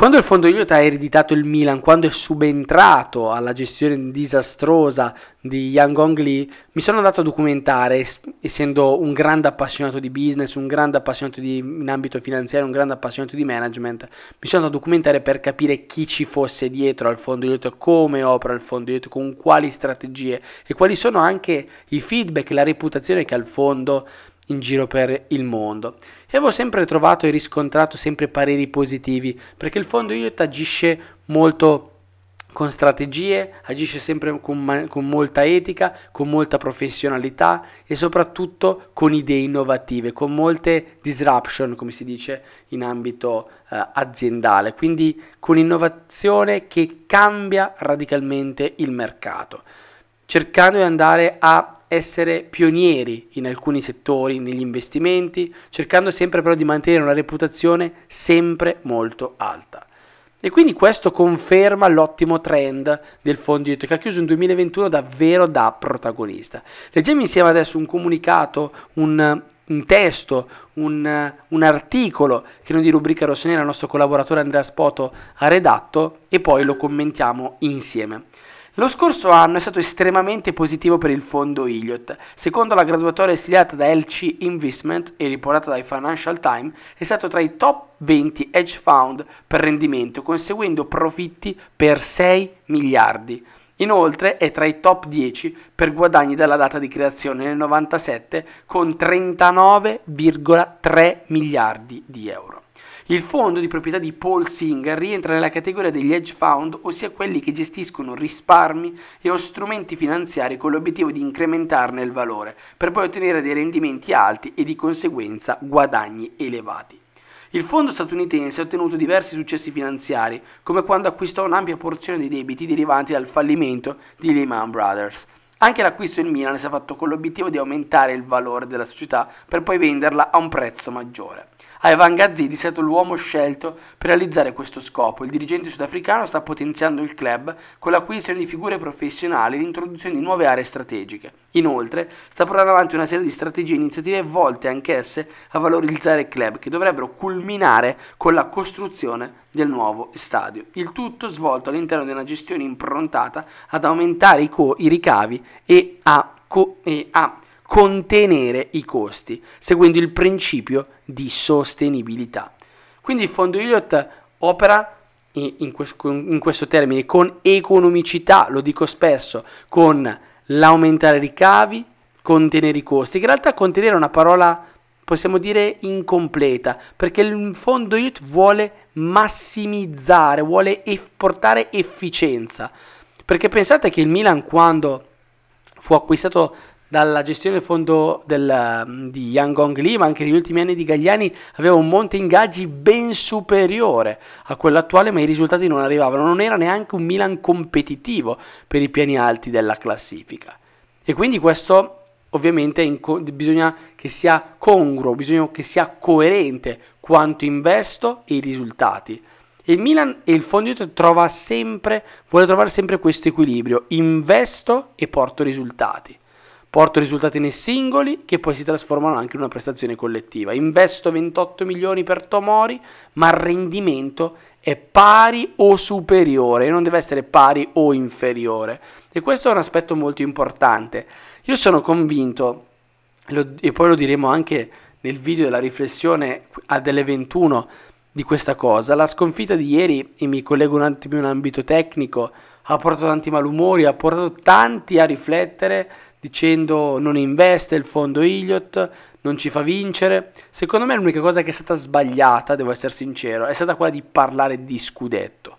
Quando il fondo Elliott ha ereditato il Milan, quando è subentrato alla gestione disastrosa di Yang Gong Lee, mi sono andato a documentare, essendo un grande appassionato di business, un grande appassionato di, in ambito finanziario, un grande appassionato di management, mi sono andato a documentare per capire chi ci fosse dietro al fondo Elliott, come opera il fondo Elliott, con quali strategie e quali sono anche i feedback, la reputazione che ha il fondo in giro per il mondo. E avevo sempre trovato e riscontrato sempre pareri positivi, perché il fondo IOT agisce molto con strategie, agisce sempre con, con, molta etica, con molta professionalità e soprattutto con idee innovative, con molte disruption, come si dice in ambito eh, aziendale, quindi con innovazione che cambia radicalmente il mercato, cercando di andare a essere pionieri in alcuni settori, negli investimenti, cercando sempre però di mantenere una reputazione sempre molto alta. E quindi questo conferma l'ottimo trend del fondo di che ha chiuso un 2021 davvero da protagonista. Leggiamo insieme adesso un comunicato, un, un testo, un, un, articolo che noi di Rubrica Rossonera, il nostro collaboratore Andrea Spoto, ha redatto e poi lo commentiamo insieme. Lo scorso anno è stato estremamente positivo per il fondo Elliott. Secondo la graduatoria stilata da LC Investment e riportata dai Financial Times, è stato tra i top 20 hedge fund per rendimento, conseguendo profitti per 6 miliardi. Inoltre è tra i top 10 per guadagni dalla data di creazione nel 97 con 39,3 miliardi di euro. Il fondo di proprietà di Paul Singer rientra nella categoria degli hedge fund, ossia quelli che gestiscono risparmi e o strumenti finanziari con l'obiettivo di incrementarne il valore, per poi ottenere dei rendimenti alti e di conseguenza guadagni elevati. Il fondo statunitense ha ottenuto diversi successi finanziari, come quando acquistò un'ampia porzione dei debiti derivanti dal fallimento di Lehman Brothers. Anche l'acquisto in Milan si è fatto con l'obiettivo di aumentare il valore della società per poi venderla a un prezzo maggiore. A Evan Gazzidi è stato l'uomo scelto per realizzare questo scopo. Il dirigente sudafricano sta potenziando il club con l'acquisizione di figure professionali e l'introduzione di nuove aree strategiche. Inoltre, sta portando avanti una serie di strategie e iniziative volte anch'esse a valorizzare il club, che dovrebbero culminare con la costruzione del nuovo stadio. Il tutto svolto all'interno di una gestione improntata ad aumentare i, i ricavi e a, e a contenere i costi, seguendo il principio di sostenibilità. Quindi il fondo Elliott opera in questo, in questo termine con economicità, lo dico spesso, con l'aumentare i ricavi, contenere i costi, che in realtà contenere è una parola possiamo dire incompleta, perché il fondo IUT vuole massimizzare, vuole eff- portare efficienza. Perché pensate che il Milan quando fu acquistato dalla gestione del fondo del, mm, di Yangong Li, ma anche negli ultimi anni di Gagliani, aveva un monte ingaggi ben superiore a quello attuale, ma i risultati non arrivavano. Non era neanche un Milan competitivo per i piani alti della classifica. E quindi questo ovviamente inco- bisogna che sia congruo, bisogna che sia coerente quanto investo e i risultati. E il Milan e il Fondito trova sempre, vuole trovare sempre questo equilibrio, investo e porto risultati. Porto risultati nei singoli che poi si trasformano anche in una prestazione collettiva. Investo 28 milioni per Tomori, ma il rendimento è pari o superiore, non deve essere pari o inferiore. E questo è un aspetto molto importante. Io sono convinto, e poi lo diremo anche nel video della riflessione a delle 21 di questa cosa, la sconfitta di ieri, e mi collego un attimo in ambito tecnico, ha portato tanti malumori, ha portato tanti a riflettere dicendo non investe il fondo Iliot, non ci fa vincere. Secondo me l'unica cosa che è stata sbagliata, devo essere sincero, è stata quella di parlare di scudetto.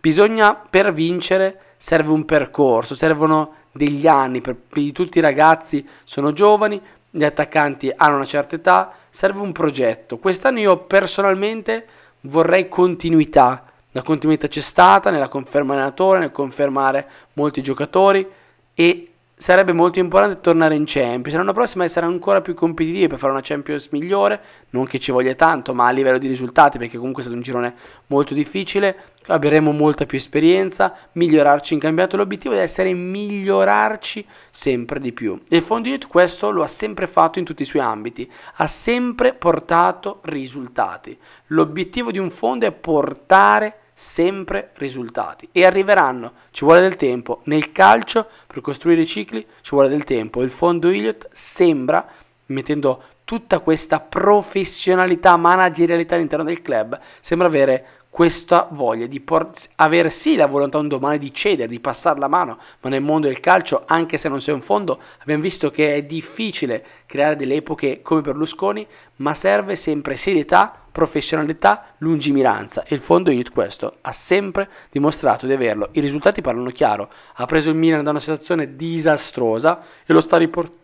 Bisogna, per vincere, serve un percorso, servono degli anni, per, per tutti i ragazzi sono giovani, gli attaccanti hanno una certa età, serve un progetto. Quest'anno io personalmente vorrei continuità, la continuità c'è stata nella conferma allenatore, nel confermare molti giocatori e sarebbe molto importante tornare in Champions. L'anno prossimo essere ancora più competitivi per fare una Champions migliore. Non che ci voglia tanto, ma a livello di risultati, perché comunque è stato un girone molto difficile. Avremo molta più esperienza, migliorarci in cambiato. L'obiettivo deve essere migliorarci sempre di più. E Fondiut questo lo ha sempre fatto in tutti i suoi ambiti, ha sempre portato risultati. L'obiettivo di un fondo è portare risultati sempre risultati e arriveranno, ci vuole del tempo, nel calcio per costruire i cicli ci vuole del tempo, il fondo Iliot sembra, mettendo tutta questa professionalità, managerialità all'interno del club, sembra avere questa voglia di port- avere sì la volontà un domani di cedere, di passare la mano, ma nel mondo del calcio, anche se non sei un fondo, abbiamo visto che è difficile creare delle epoche come Berlusconi, ma serve sempre serietà, professionalità, lungimiranza e il fondo Youth questo ha sempre dimostrato di averlo. I risultati parlano chiaro, ha preso il Milan da una situazione disastrosa e lo sta riportando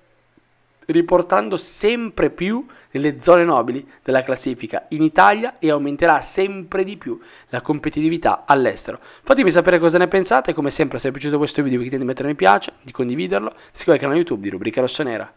riportando sempre più nelle zone nobili della classifica in Italia e aumenterà sempre di più la competitività all'estero. Fatemi sapere cosa ne pensate, come sempre se vi è piaciuto questo video vi chiedo di mettere mi piace, di condividerlo, di iscrivervi il canale YouTube di Rubrica Rossonera.